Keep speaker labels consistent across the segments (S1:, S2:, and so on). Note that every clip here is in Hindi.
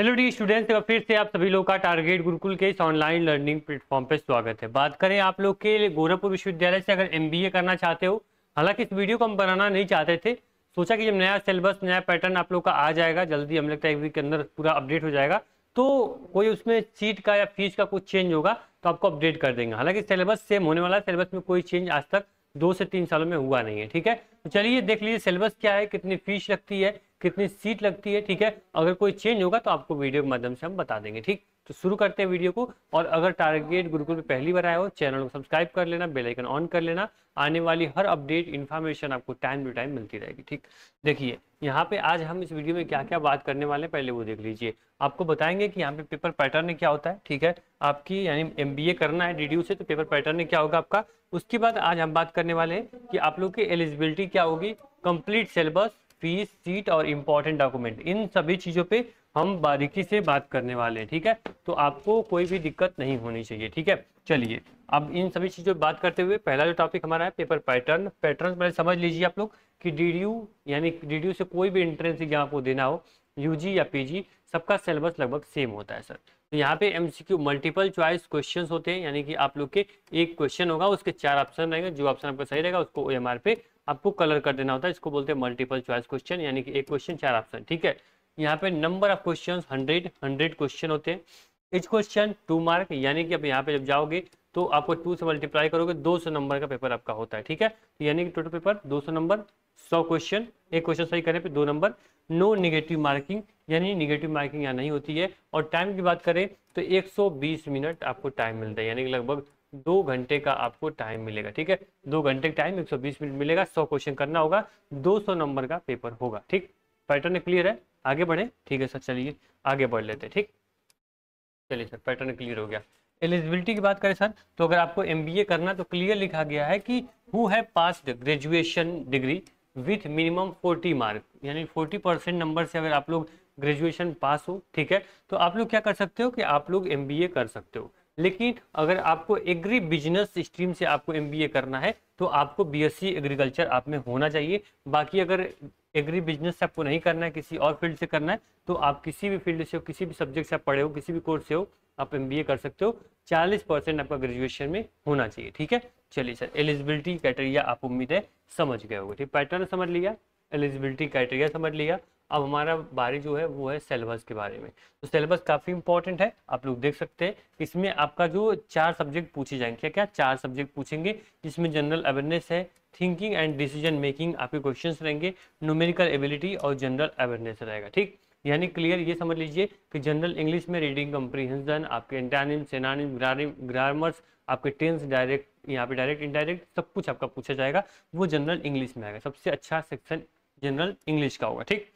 S1: हेलो डी स्टूडेंट्स का फिर से आप सभी लोग का टारगेट गुरुकुल के इस ऑनलाइन लर्निंग प्लेटफॉर्म पर स्वागत है बात करें आप लोग के लिए गोरखपुर विश्वविद्यालय से अगर एमबीए करना चाहते हो हालांकि इस वीडियो को हम बनाना नहीं चाहते थे सोचा कि जब नया सिलेबस नया पैटर्न आप लोग का आ जाएगा जल्दी हम लोग एक वीक के अंदर पूरा अपडेट हो जाएगा तो कोई उसमें सीट का या फीस का कुछ चेंज होगा तो आपको अपडेट कर देंगे हालांकि सिलेबस सेम होने वाला सिलेबस में कोई चेंज आज तक दो से तीन सालों में हुआ नहीं है ठीक है तो चलिए देख लीजिए सिलेबस क्या है कितनी फीस लगती है कितनी सीट लगती है ठीक है अगर कोई चेंज होगा तो आपको वीडियो के माध्यम से हम बता देंगे ठीक तो शुरू करते हैं वीडियो को और अगर टारगेट गुरुकुल में पहली बार आया हो चैनल को सब्सक्राइब कर लेना बेल आइकन ऑन कर लेना आने वाली हर अपडेट इन्फॉर्मेशन आपको टाइम टू टाइम मिलती रहेगी ठीक देखिए यहाँ पे आज हम इस वीडियो में क्या क्या बात करने वाले हैं पहले वो देख लीजिए आपको बताएंगे कि यहाँ पे पेपर पैटर्न क्या होता है ठीक है आपकी यानी एम करना है डी से तो पेपर पैटर्न क्या होगा आपका उसके बाद आज हम बात करने वाले हैं कि आप लोग की एलिजिबिलिटी क्या होगी कंप्लीट सिलेबस फीस सीट और इम्पोर्टेंट डॉक्यूमेंट इन सभी चीज़ों पे हम बारीकी से बात करने वाले हैं ठीक है तो आपको कोई भी दिक्कत नहीं होनी चाहिए ठीक है चलिए अब इन सभी चीज़ों पर बात करते हुए पहला जो टॉपिक हमारा है पेपर पैटर्न पैटर्न पहले समझ लीजिए आप लोग कि डी यानी डी से कोई भी एंट्रेंस एग्जाम आपको देना हो यूजी या पी सबका सिलेबस लगभग सेम होता है सर तो यहाँ पे एम मल्टीपल चॉइस क्वेश्चन होते हैं यानी कि आप लोग के एक क्वेश्चन होगा उसके चार ऑप्शन रहेंगे जो ऑप्शन आपका सही रहेगा उसको ओ पे आपको कलर कर देना होता है इसको बोलते हैं मल्टीपल चॉइस क्वेश्चन यानी कि एक क्वेश्चन चार ऑप्शन ठीक है यहाँ पे number of question hundred hundred question होते हैं इच क्वेश्चन टू मार्क यानी कि आप यहाँ पे जब जाओगे तो आपको टू से मल्टीप्लाई करोगे दो सौ नंबर का पेपर आपका होता है ठीक है तो यानी कि टोटल पेपर दो सौ नंबर सौ क्वेश्चन एक क्वेश्चन सही करें पे दो नंबर नो निगेटिव मार्किंग यानी निगेटिव मार्किंग यहाँ नहीं होती है और टाइम की बात करें तो 120 मिनट आपको टाइम मिलता है यानी कि लगभग दो घंटे का आपको टाइम मिलेगा ठीक है दो घंटे का टाइम 120 मिनट मिलेगा 100 क्वेश्चन करना होगा 200 नंबर का पेपर होगा ठीक पैटर्न क्लियर है आगे बढ़े ठीक है सर चलिए आगे बढ़ लेते हैं ठीक चलिए सर पैटर्न क्लियर हो गया एलिजिबिलिटी की बात करें सर तो अगर आपको एम करना तो क्लियर लिखा गया है कि हु है pass graduation degree with minimum forty mark यानी फोर्टी परसेंट नंबर से अगर आप लोग ग्रेजुएशन पास हो ठीक है तो आप लोग क्या कर सकते हो कि आप लोग एम कर सकते हो लेकिन अगर आपको एग्री बिजनेस स्ट्रीम से आपको एमबीए करना है तो आपको बीएससी एग्रीकल्चर आप में होना चाहिए बाकी अगर एग्री बिजनेस से आपको नहीं करना है किसी और फील्ड से करना है तो आप किसी भी फील्ड से हो किसी भी सब्जेक्ट से आप पढ़े हो किसी भी कोर्स से हो आप एम कर सकते हो चालीस परसेंट आपका ग्रेजुएशन में होना चाहिए ठीक है चलिए सर एलिजिबिलिटी क्राइटेरिया आप उम्मीद है समझ गए होगा ठीक पैटर्न समझ लिया एलिजिबिलिटी क्राइटेरिया समझ लिया अब हमारा बारी जो है वो है सिलेबस के बारे में तो सिलेबस काफ़ी इंपॉर्टेंट है आप लोग देख सकते हैं इसमें आपका जो चार सब्जेक्ट पूछे जाएंगे क्या क्या चार सब्जेक्ट पूछेंगे जिसमें जनरल अवेयरनेस है थिंकिंग एंड डिसीजन मेकिंग आपके क्वेश्चन रहेंगे न्यूमेरिकल एबिलिटी और जनरल अवेयरनेस रहेगा ठीक यानी क्लियर ये समझ लीजिए कि जनरल इंग्लिश में रीडिंग कंप्रीहेंशन आपके इंटानिम सेनानिम ग्रामर्स आपके टेंस डायरेक्ट यहाँ पे डायरेक्ट इनडायरेक्ट सब कुछ आपका पूछा जाएगा वो जनरल इंग्लिश में आएगा सबसे अच्छा सेक्शन जनरल इंग्लिश का होगा ठीक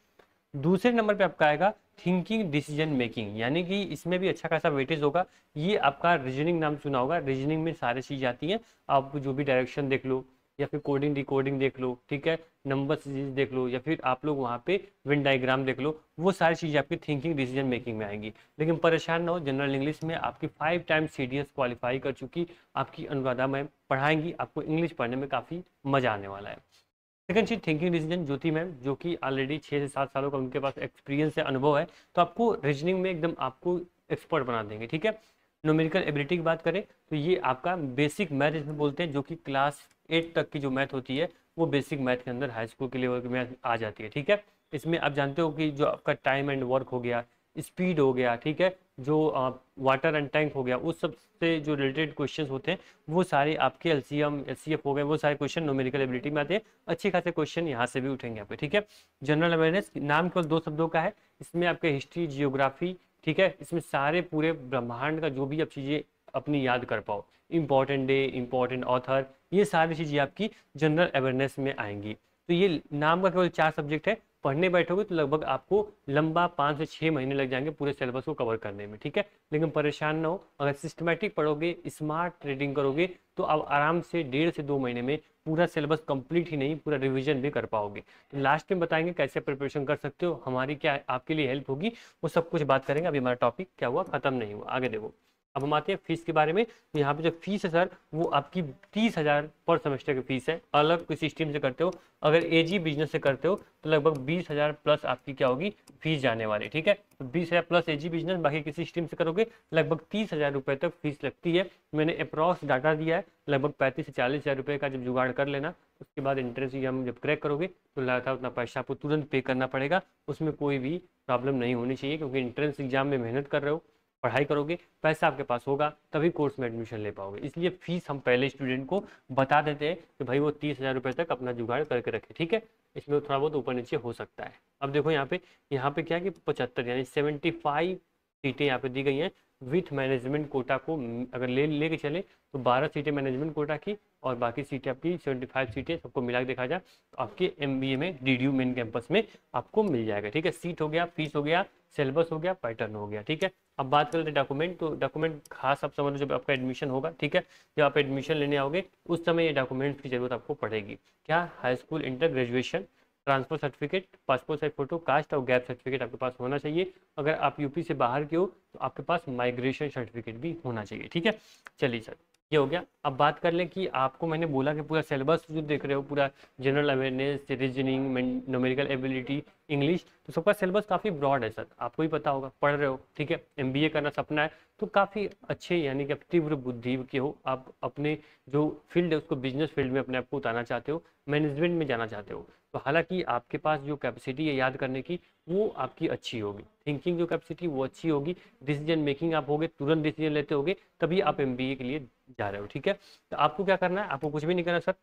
S1: दूसरे नंबर पे आपका आएगा थिंकिंग डिसीजन मेकिंग यानी कि इसमें भी अच्छा खासा वेटेज होगा ये आपका रीजनिंग नाम सुना होगा रीजनिंग में सारी चीज़ आती हैं आप जो भी डायरेक्शन देख लो या फिर कोडिंग डिकोडिंग देख लो ठीक है नंबर देख लो या फिर आप लोग वहाँ पे विन डायग्राम देख लो वो सारी चीज़ें आपकी थिंकिंग डिसीजन मेकिंग में आएंगी लेकिन परेशान ना हो जनरल इंग्लिश में आपकी five time C D S qualify कर चुकी आपकी अनुराधा मैम पढ़ाएंगी आपको इंग्लिश पढ़ने में काफ़ी मज़ा आने वाला है सेकंड चीज़ थिंकिंग डिसीजन ज्योति मैम जो कि ऑलरेडी छः से सात सालों का उनके पास एक्सपीरियंस है अनुभव है तो आपको रीजनिंग में एकदम आपको एक्सपर्ट बना देंगे ठीक है नोमेरिकल एबिलिटी की बात करें तो ये आपका बेसिक मैथ इसमें बोलते हैं जो कि क्लास एट तक की जो मैथ होती है वो बेसिक मैथ के अंदर हाई स्कूल के लेवल की मैथ आ जाती है ठीक है इसमें आप जानते हो कि जो आपका टाइम एंड वर्क हो गया स्पीड हो गया ठीक है जो वाटर एंड टैंक हो गया उस सब से जो रिलेटेड क्वेश्चंस होते हैं वो सारे आपके L C M L C F हो गए वो सारे क्वेश्चन नोमेरिकल एबिलिटी में आते हैं अच्छे खासे क्वेश्चन यहाँ से भी उठेंगे आपके ठीक है जनरल अवेयरनेस नाम केवल दो शब्दों का है इसमें आपके हिस्ट्री जियोग्राफी ठीक है इसमें सारे पूरे ब्रह्मांड का जो भी आप चीज़ें अपनी याद कर पाओ इम्पॉर्टेंट डे इम्पॉर्टेंट ऑथर ये सारी चीज़ें आपकी जनरल अवेयरनेस में आएंगी तो ये नाम का केवल चार सब्जेक्ट है पढ़ने बैठोगे तो लगभग आपको लंबा पाँच से छः महीने लग जाएंगे पूरे सिलेबस को कवर करने में ठीक है लेकिन परेशान ना हो अगर सिस्टमेटिक पढ़ोगे स्मार्ट ट्रेडिंग करोगे तो आप आराम से डेढ़ से दो महीने में पूरा सिलेबस कंप्लीट ही नहीं पूरा रिवीजन भी कर पाओगे तो लास्ट में बताएंगे कैसे प्रिपरेशन कर सकते हो हमारी क्या आपके लिए हेल्प होगी वो सब कुछ बात करेंगे अभी हमारा टॉपिक क्या हुआ खत्म नहीं हुआ आगे देखो अब हम आते हैं फीस के बारे में तो यहाँ पे जो फीस है सर वो आपकी तीस हज़ार पर सेमेस्टर की फीस है अलग किसी स्ट्रीम से करते हो अगर एजी बिजनेस से करते हो तो लगभग बीस हज़ार प्लस आपकी क्या होगी फीस जाने वाली ठीक है तो बीस हज़ार प्लस एजी बिजनेस बाकी किसी स्ट्रीम से करोगे लगभग तीस हज़ार रुपये तक फीस लगती है मैंने अप्रॉक्स डाटा दिया है लगभग पैंतीस से चालीस हज़ार रुपये का जब जुगाड़ कर लेना उसके बाद इंटरेस्ट एग्जाम जब क्रैक करोगे तो लगातार उतना पैसा आपको तुरंत पे करना पड़ेगा उसमें कोई भी प्रॉब्लम नहीं होनी चाहिए क्योंकि इंट्रेंस एग्जाम में मेहनत कर रहे हो पढ़ाई करोगे पैसा आपके पास होगा तभी कोर्स में एडमिशन ले पाओगे इसलिए फीस हम पहले स्टूडेंट को बता देते हैं कि भाई वो तीस हज़ार रुपये तक अपना जुगाड़ करके रखे ठीक है इसमें थोड़ा बहुत ऊपर नीचे हो सकता है अब देखो यहाँ पे यहाँ पे क्या है कि पचहत्तर यानी सेवेंटी फाइव सीटें यहाँ पे दी गई हैं विथ मैनेजमेंट कोटा को अगर ले लेके चले तो बारह सीटें मैनेजमेंट कोटा की और बाकी सीटें आपकी 75 सीटें सबको मिला के देखा जाए तो आपके एम में डी मेन कैंपस में आपको मिल जाएगा ठीक है सीट हो गया फीस हो गया सिलेबस हो गया पैटर्न हो गया ठीक है अब बात कर लेते हैं डॉक्यूमेंट तो डॉक्यूमेंट खास आप समझ लो जब आपका एडमिशन होगा ठीक है जब आप एडमिशन लेने आओगे उस समय ये डॉक्यूमेंट की जरूरत आपको पड़ेगी क्या high school inter graduation transfer certificate passport size photo caste और गैप सर्टिफिकेट आपके पास होना चाहिए अगर आप यूपी से बाहर के हो तो आपके पास माइग्रेशन सर्टिफिकेट भी होना चाहिए ठीक है चलिए सर ये हो गया अब बात कर लें कि आपको मैंने बोला कि पूरा सिलेबस जो देख रहे हो पूरा general awareness reasoning numerical ability English तो सबका सिलेबस काफ़ी ब्रॉड है सर आपको ही पता होगा पढ़ रहे हो ठीक है एम करना सपना है तो काफ़ी अच्छे यानी कि तीव्र बुद्धि के हो आप अपने जो फील्ड है उसको बिजनेस फील्ड में अपने आप को उतारना चाहते हो मैनेजमेंट में जाना चाहते हो तो हालांकि आपके पास जो कैपेसिटी है याद करने की वो आपकी अच्छी होगी थिंकिंग जो कैपेसिटी वो अच्छी होगी डिसीजन मेकिंग आप होगे तुरंत डिसीजन लेते होगे तभी आप एम के लिए जा रहे हो ठीक है तो आपको क्या करना है आपको कुछ भी नहीं करना सर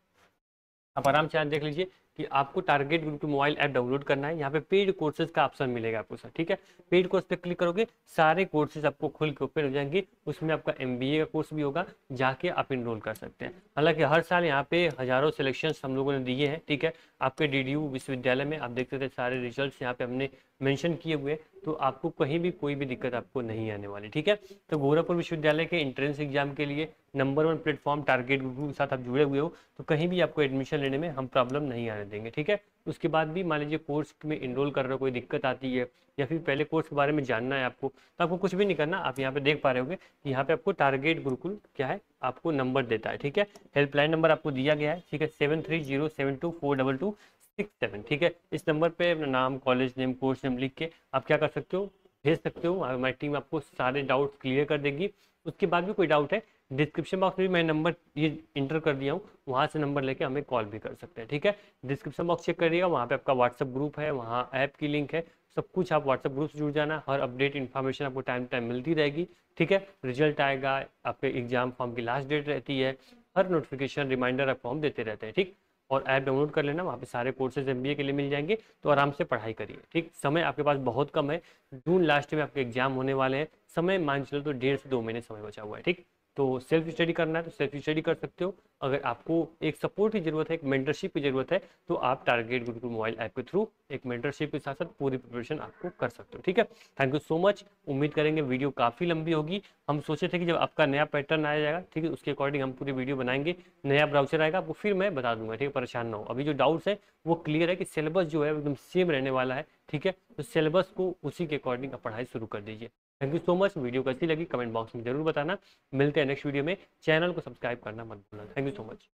S1: आप आराम से देख लीजिए कि आपको टारगेट ग्रुप की मोबाइल ऐप डाउनलोड करना है यहाँ पे पेड कोर्सेज का ऑप्शन मिलेगा आपको सर ठीक है पेड कोर्स पे क्लिक करोगे सारे कोर्सेज आपको खुल के ओपन हो जाएंगे उसमें आपका एम का कोर्स भी होगा जाके आप इनरोल कर सकते हैं हालांकि हर साल यहाँ पे हजारों सिलेक्शन हम लोगों ने दिए हैं ठीक है आपके डी विश्वविद्यालय में आप देख सकते हैं सारे रिजल्ट यहाँ पे हमने मेंशन किए हुए तो आपको कहीं भी कोई भी दिक्कत आपको नहीं आने वाली ठीक है तो गोरखपुर विश्वविद्यालय के एंट्रेंस एग्जाम के लिए number one platform target group के साथ आप जुड़े हुए हो तो कहीं भी आपको एडमिशन लेने में हम प्रॉब्लम नहीं आने देंगे ठीक है उसके बाद भी मान लीजिए कोर्स में इनरोल कर रहे हो कोई दिक्कत आती है या फिर पहले कोर्स के बारे में जानना है आपको तो आपको कुछ भी नहीं करना आप यहाँ पे देख पा रहे हो कि यहाँ पे आपको टारगेट गुरुकुल क्या है आपको नंबर देता है ठीक है हेल्पलाइन नंबर आपको दिया गया है ठीक है seven three zero seven two four double two six seven ठीक है इस नंबर पे अपना नाम कॉलेज नेम कोर्स नेम लिख के आप क्या कर सकते हो भेज सकते हो हमारी टीम आपको सारे डाउट्स क्लियर कर देगी उसके बाद भी कोई डाउट है डिस्क्रिप्शन बॉक्स में भी मैं नंबर ये इंटर कर दिया हूँ वहाँ से नंबर लेके हमें कॉल भी कर सकते हैं ठीक है डिस्क्रिप्शन बॉक्स चेक करिएगा वहाँ पे आपका व्हाट्सअप ग्रुप है वहाँ ऐप की लिंक है सब कुछ आप व्हाट्सअप ग्रुप से जुड़ जाना हर अपडेट इन्फॉर्मेशन आपको टाइम टाइम मिलती रहेगी ठीक है रिजल्ट आएगा आपके एग्जाम फॉर्म की लास्ट डेट रहती है हर नोटिफिकेशन रिमाइंडर आपको हम देते रहते हैं ठीक और ऐप डाउनलोड कर लेना वहाँ पे सारे कोर्सेज एम के लिए मिल जाएंगे तो आराम से पढ़ाई करिए ठीक समय आपके पास बहुत कम है जून लास्ट में आपके एग्जाम होने वाले हैं समय मान चलो तो डेढ़ से दो महीने समय बचा हुआ है ठीक तो सेल्फ स्टडी करना है तो सेल्फ स्टडी कर सकते हो अगर आपको एक सपोर्ट की जरूरत है एक मेंटरशिप की जरूरत है तो आप टारगेट गुरुकुल मोबाइल ऐप के थ्रू एक मेंटरशिप के साथ साथ पूरी प्रिपरेशन आपको कर सकते हो ठीक है थैंक यू सो मच उम्मीद करेंगे वीडियो काफ़ी लंबी होगी हम सोचे थे कि जब आपका नया पैटर्न आया जाएगा ठीक है उसके अकॉर्डिंग हम पूरी वीडियो बनाएंगे नया ब्राउजर आएगा आपको फिर मैं बता दूंगा ठीक है परेशान ना हो अभी जो डाउट्स है वो क्लियर है कि सिलेबस जो है एकदम सेम रहने वाला है ठीक है तो सिलेबस को उसी के अकॉर्डिंग आप पढ़ाई शुरू कर दीजिए thank you so much video कैसी लगी कमेंट बॉक्स में जरूर बताना मिलते हैं नेक्स्ट वीडियो में चैनल को सब्सक्राइब करना मत भूलना थैंक यू सो मच